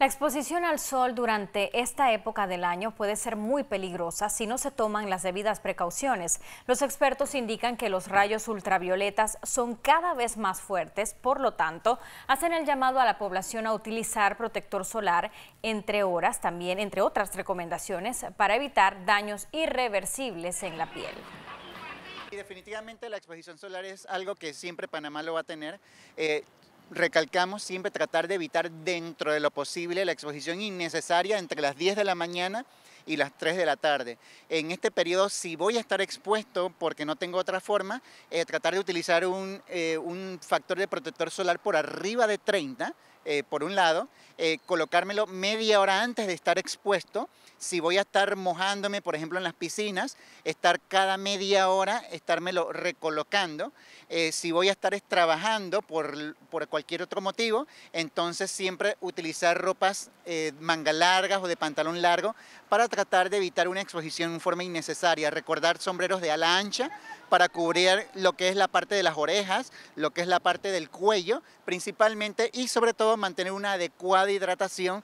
La exposición al sol durante esta época del año puede ser muy peligrosa si no se toman las debidas precauciones. Los expertos indican que los rayos ultravioletas son cada vez más fuertes, por lo tanto, hacen el llamado a la población a utilizar protector solar entre horas, también entre otras recomendaciones para evitar daños irreversibles en la piel. Y definitivamente la exposición solar es algo que siempre Panamá lo va a tener. Eh, recalcamos siempre tratar de evitar dentro de lo posible la exposición innecesaria entre las 10 de la mañana y las 3 de la tarde. En este periodo, si voy a estar expuesto, porque no tengo otra forma, eh, tratar de utilizar un, eh, un, factor de protector solar por arriba de 30, eh, por un lado, colocármelo media hora antes de estar expuesto. Si voy a estar mojándome, por ejemplo, en las piscinas, estar cada media hora, estármelo recolocando. si voy a estar trabajando por, por cualquier otro motivo, entonces siempre utilizar ropas manga largas o de pantalón largo para tratar de evitar una exposición en forma innecesaria, recordar sombreros de ala ancha para cubrir lo que es la parte de las orejas, lo que es la parte del cuello principalmente y sobre todo mantener una adecuada hidratación.